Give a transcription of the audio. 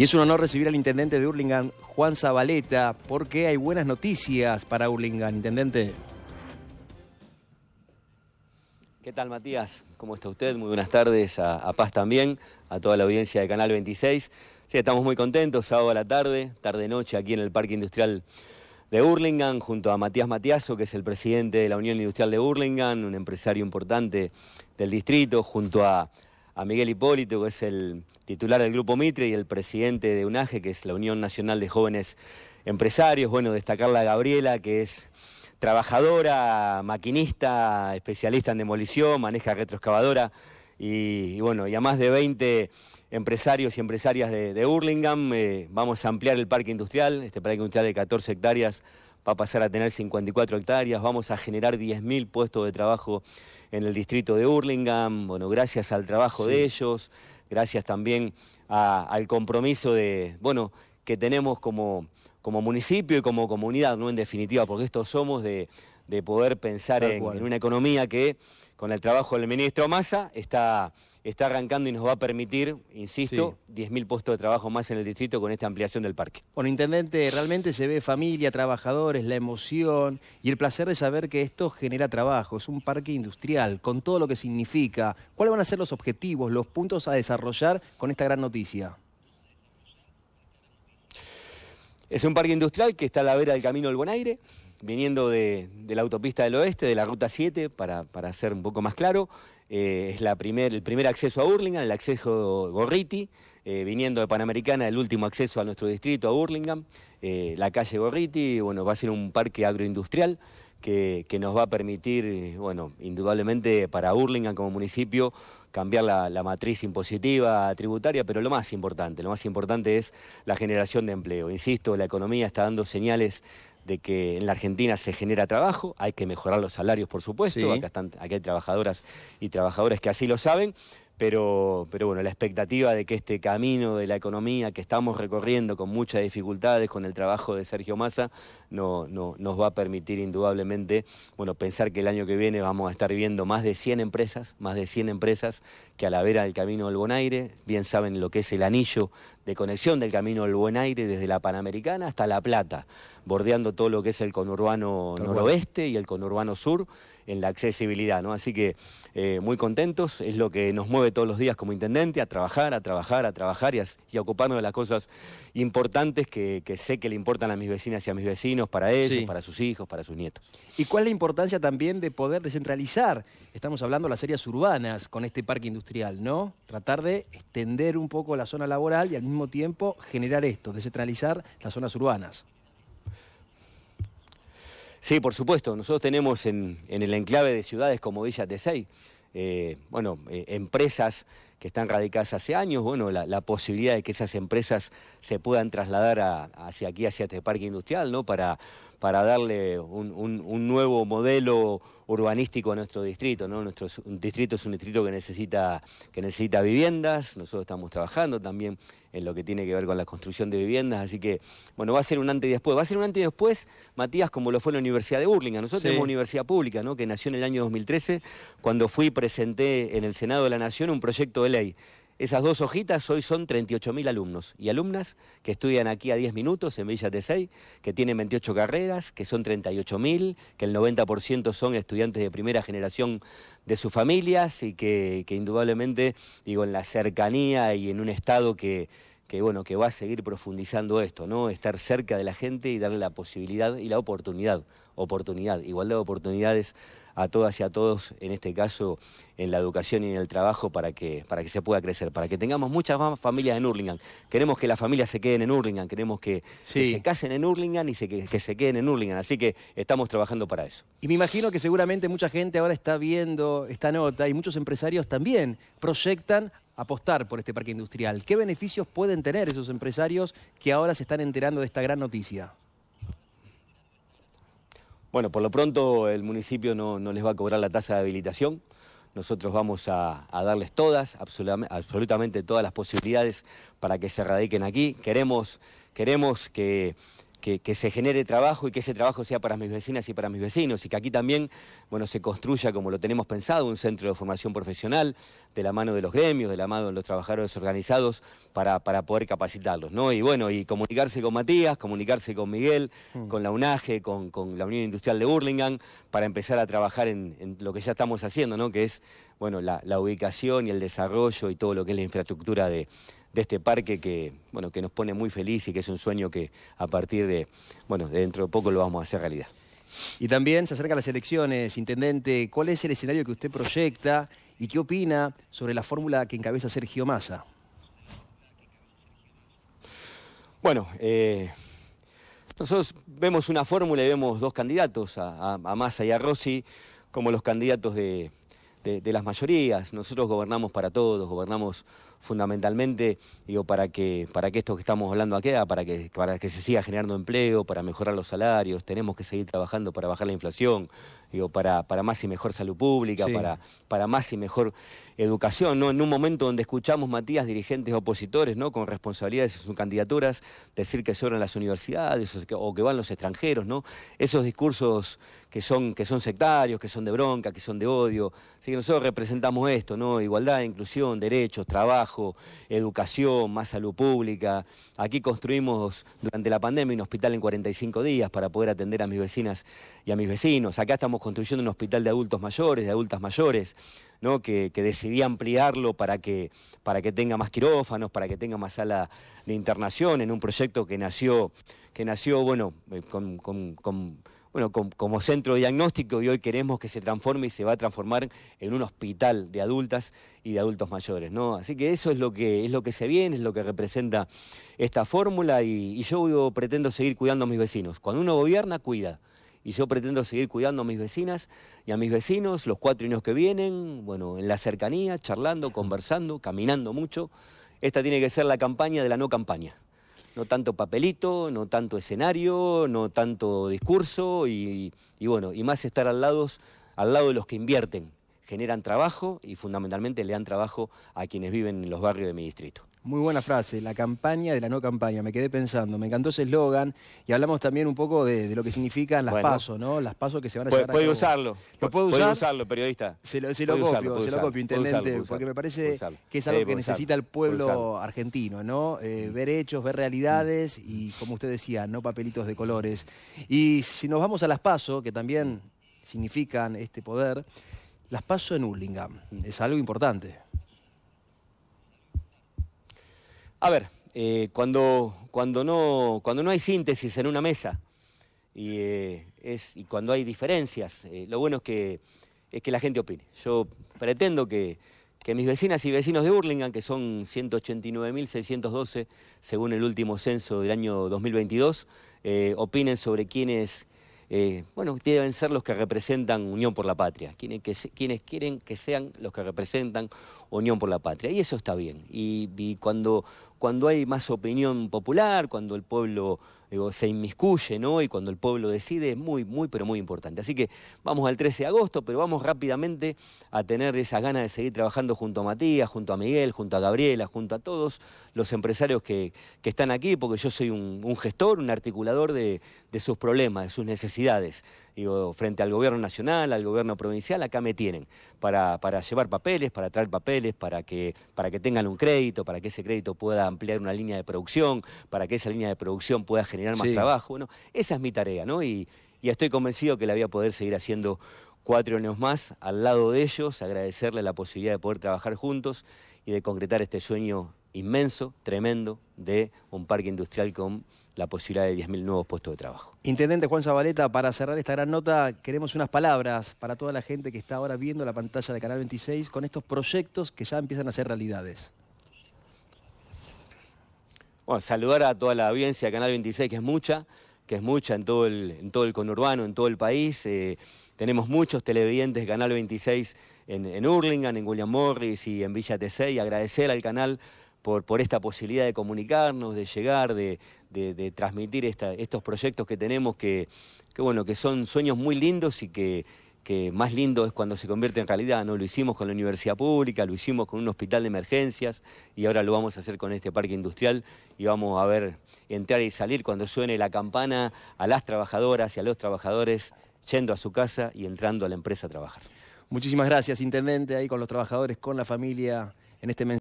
Y es un honor recibir al intendente de Hurlingham, Juan Zabaleta, porque hay buenas noticias para Hurlingham, intendente. ¿Qué tal, Matías? ¿Cómo está usted? Muy buenas tardes a, Paz también, a toda la audiencia de Canal 26. Sí, estamos muy contentos, sábado a la tarde, tarde-noche aquí en el Parque Industrial de Hurlingham, junto a Matías Matiazo, que es el presidente de la Unión Industrial de Hurlingham, un empresario importante del distrito, junto a a Miguel Hipólito, que es el titular del Grupo Mitre y el presidente de UNAGE, que es la Unión Nacional de Jóvenes Empresarios. Bueno, destacarla a Gabriela, que es trabajadora, maquinista, especialista en demolición, maneja retroexcavadora y, bueno, y a más de 20 empresarios y empresarias de, de eh, vamos a ampliar el parque industrial, este parque industrial de 14 hectáreas va a pasar a tener 54 hectáreas, vamos a generar 10.000 puestos de trabajo en el distrito de Hurlingham, bueno, gracias al trabajo de ellos, gracias también al compromiso de, bueno, que tenemos como, como municipio y como comunidad, ¿no? En definitiva, porque estos somos de, poder pensar en, una economía que con el trabajo del ministro Massa, está, está arrancando y nos va a permitir, insisto, 10.000 puestos de trabajo más en el distrito con esta ampliación del parque. Bueno, intendente, realmente se ve familia, trabajadores, la emoción y el placer de saber que esto genera trabajo. Es un parque industrial, con todo lo que significa. ¿Cuáles van a ser los objetivos, los puntos a desarrollar con esta gran noticia? Es un parque industrial que está a la vera del camino del Buen Aire, viniendo de, la autopista del oeste, de la ruta 7, para, para ser un poco más claro. Eh, es la primer, el primer acceso a Burlingame, el acceso Gorriti, eh, viniendo de Panamericana, el último acceso a nuestro distrito, a Burlingame, eh, la calle Gorriti, bueno, va a ser un parque agroindustrial que, nos va a permitir, bueno, indudablemente para Burlingame como municipio, cambiar la, la, matriz impositiva tributaria, pero lo más importante, lo más importante es la generación de empleo. Insisto, la economía está dando señales de que en la Argentina se genera trabajo, hay que mejorar los salarios, por supuesto, aquí hay trabajadoras y trabajadores que así lo saben, pero, bueno, la expectativa de que este camino de la economía que estamos recorriendo con muchas dificultades, con el trabajo de Sergio Massa, no, nos va a permitir indudablemente bueno, pensar que el año que viene vamos a estar viendo más de 100 empresas, más de 100 empresas que a la vera del Camino del Buen Aire, bien saben lo que es el anillo de conexión del Camino del Buen Aire desde la Panamericana hasta La Plata, bordeando todo lo que es el conurbano noroeste y el conurbano sur, en la accesibilidad, ¿no? Así que eh, muy contentos, es lo que nos mueve todos los días como intendente, a trabajar, a trabajar, a trabajar y a, ocuparnos de las cosas importantes que, sé que le importan a mis vecinas y a mis vecinos, para ellos, para sus hijos, para sus nietos. ¿Y cuál es la importancia también de poder descentralizar? Estamos hablando de las áreas urbanas con este parque industrial, ¿no? Tratar de extender un poco la zona laboral y al mismo tiempo generar esto, descentralizar las zonas urbanas. Sí, por supuesto. Nosotros tenemos en, el enclave de ciudades como Villa Tesey, eh, bueno, eh, empresas que están radicadas hace años, bueno, la, posibilidad de que esas empresas se puedan trasladar hacia aquí, hacia este parque industrial, ¿no? Para, para darle un, nuevo modelo urbanístico a nuestro distrito, ¿no? Nuestro distrito es un distrito que necesita, que necesita viviendas, nosotros estamos trabajando también en lo que tiene que ver con la construcción de viviendas, así que, bueno, va a ser un antes y después. Va a ser un antes y después, Matías, como lo fue la Universidad de Burlingame. Nosotros tenemos una universidad pública, ¿no? Que nació en el año 2013, cuando fui y presenté en el Senado de la Nación un proyecto de esas dos hojitas hoy son 38.000 alumnos y alumnas que estudian aquí a 10 minutos en Villa Tesey, que tienen 28 carreras, que son 38.000, que el 90% son estudiantes de primera generación de sus familias y que, indudablemente, digo, en la cercanía y en un estado que, bueno, que va a seguir profundizando esto, ¿no? Estar cerca de la gente y darle la posibilidad y la oportunidad, oportunidad, igualdad de oportunidades a todas y a todos, en este caso, en la educación y en el trabajo para que, para que se pueda crecer, para que tengamos muchas más familias en Urlingan. Queremos que las familias se queden en Urlingan, queremos que, se casen en Urlingan y se, que, que, se queden en Urlingan. Así que estamos trabajando para eso. Y me imagino que seguramente mucha gente ahora está viendo esta nota y muchos empresarios también proyectan apostar por este parque industrial. ¿Qué beneficios pueden tener esos empresarios que ahora se están enterando de esta gran noticia? Bueno, por lo pronto el municipio no, les va a cobrar la tasa de habilitación. Nosotros vamos a, a darles todas, absolutamente todas las posibilidades para que se radiquen aquí. Queremos, queremos que que, se genere trabajo y que ese trabajo sea para mis vecinas y para mis vecinos y que aquí también bueno, se construya, como lo tenemos pensado, un centro de formación profesional de la mano de los gremios, de la mano de los trabajadores organizados para, para poder capacitarlos. ¿no? Y bueno, y comunicarse con Matías, comunicarse con Miguel, mm. con la UNAGE, con, la Unión Industrial de Burlingame, para empezar a trabajar en, lo que ya estamos haciendo, ¿no? que es bueno, la ubicación y el desarrollo y todo lo que es la infraestructura de, de este parque que, bueno, que nos pone muy feliz y que es un sueño que a partir de, bueno, dentro de poco lo vamos a hacer realidad. Y también se acercan las elecciones, Intendente, ¿cuál es el escenario que usted proyecta y qué opina sobre la fórmula que encabeza Sergio Massa? Bueno, eh, nosotros vemos una fórmula y vemos dos candidatos, a, a Massa y a Rossi, como los candidatos de, de, las mayorías. Nosotros gobernamos para todos, gobernamos fundamentalmente digo, para, que, para que esto que estamos hablando aquí, para que, para que se siga generando empleo, para mejorar los salarios, tenemos que seguir trabajando para bajar la inflación, para, para más y mejor salud pública, para, para más y mejor educación, ¿no? En un momento donde escuchamos, Matías, dirigentes opositores, ¿no? Con responsabilidades en sus candidaturas, decir que son las universidades o que, van los extranjeros, ¿no? Esos discursos que son, que son sectarios, que son de bronca, que son de odio. Así que nosotros representamos esto, ¿no? Igualdad, inclusión, derechos, trabajo, educación, más salud pública. Aquí construimos durante la pandemia un hospital en 45 días para poder atender a mis vecinas y a mis vecinos. Acá estamos construyendo un hospital de adultos mayores, de adultas mayores, ¿no? que, decidí ampliarlo para que, para que tenga más quirófanos, para que tenga más sala de internación, en un proyecto que nació, que nació bueno, eh, como centro diagnóstico y hoy queremos que se transforme y se va a transformar en un hospital de adultas y de adultos mayores, ¿no? Así que eso es lo que, es lo que se viene, es lo que representa esta fórmula y, y yo pretendo seguir cuidando a mis vecinos. Cuando uno gobierna, cuida y yo pretendo seguir cuidando a mis vecinas y a mis vecinos los cuatro niños que vienen, bueno, en la cercanía, charlando, conversando, caminando mucho. Esta tiene que ser la campaña de la no campaña. No tanto papelito, no tanto escenario, no tanto discurso y, bueno, y más estar al lado, al lado de los que invierten, generan trabajo y fundamentalmente le dan trabajo a quienes viven en los barrios de mi distrito. Muy buena frase, la campaña de la no campaña, me quedé pensando, me encantó ese eslogan y hablamos también un poco de, lo que significan las pasos, ¿no? Las pasos que se van a hacer. llevar usarlo. ¿Lo usarlo, periodista. Se lo, copio, se lo copio, intendente, porque me parece que es algo que necesita el pueblo argentino, ¿no? Eh, mm. ver hechos, ver realidades mm. y, como usted decía, no papelitos de colores. Y si nos vamos a las pasos, que también significan este poder, las paso en Hurlingham. Es algo importante. A ver, eh, cuando, cuando, no, cuando no hay síntesis en una mesa y, eh, cuando hay diferencias, eh, lo bueno es que, que la gente opine. Yo pretendo que, mis vecinas y vecinos de Hurlingham, que son 189.612 según el último censo del año 2022, opinen sobre quiénes eh, bueno, deben ser los que representan Unión por la Patria, quienes, quieren que sean los que representan Unión por la Patria. Y eso está bien. Y, y cuando cuando hay más opinión popular, cuando el pueblo se inmiscuye, ¿no? Y cuando el pueblo decide, es muy, muy, pero muy importante. Así que vamos al 13 de agosto, pero vamos rápidamente a tener esa ganas de seguir trabajando junto a Matías, junto a Miguel, junto a Gabriela, junto a todos los empresarios que, están aquí, porque yo soy un, gestor, un articulador de, sus problemas, de sus necesidades. frente al gobierno nacional, al gobierno provincial, acá me tienen para, para llevar papeles, para traer papeles, para que, para que tengan un crédito, para que ese crédito pueda ampliar una línea de producción, para que esa línea de producción pueda generar más trabajo. Bueno, esa es mi tarea, ¿no? Y, y estoy convencido que la voy a poder seguir haciendo cuatro años más al lado de ellos, agradecerle la posibilidad de poder trabajar juntos y de concretar este sueño inmenso, tremendo, de un parque industrial con la posibilidad de 10.000 nuevos puestos de trabajo. Intendente Juan Zabaleta, para cerrar esta gran nota, queremos unas palabras para toda la gente que está ahora viendo la pantalla de Canal 26 con estos proyectos que ya empiezan a ser realidades. Bueno, saludar a toda la audiencia de Canal 26, que es mucha, que es mucha en todo el, en todo el conurbano, en todo el país. Eh, tenemos muchos televidentes de Canal 26 en, en en William Morris y en Villa TC, y agradecer al canal por, por, esta posibilidad de comunicarnos, de llegar, de, transmitir estos proyectos que tenemos, que, que, bueno, que son sueños muy lindos y que que más lindo es cuando se convierte en realidad, ¿no? Lo hicimos con la universidad pública, lo hicimos con un hospital de emergencias y ahora lo vamos a hacer con este parque industrial y vamos a ver entrar y salir cuando suene la campana a las trabajadoras y a los trabajadores yendo a su casa y entrando a la empresa a trabajar. Muchísimas gracias, Intendente, ahí con los trabajadores, con la familia, en este mensaje.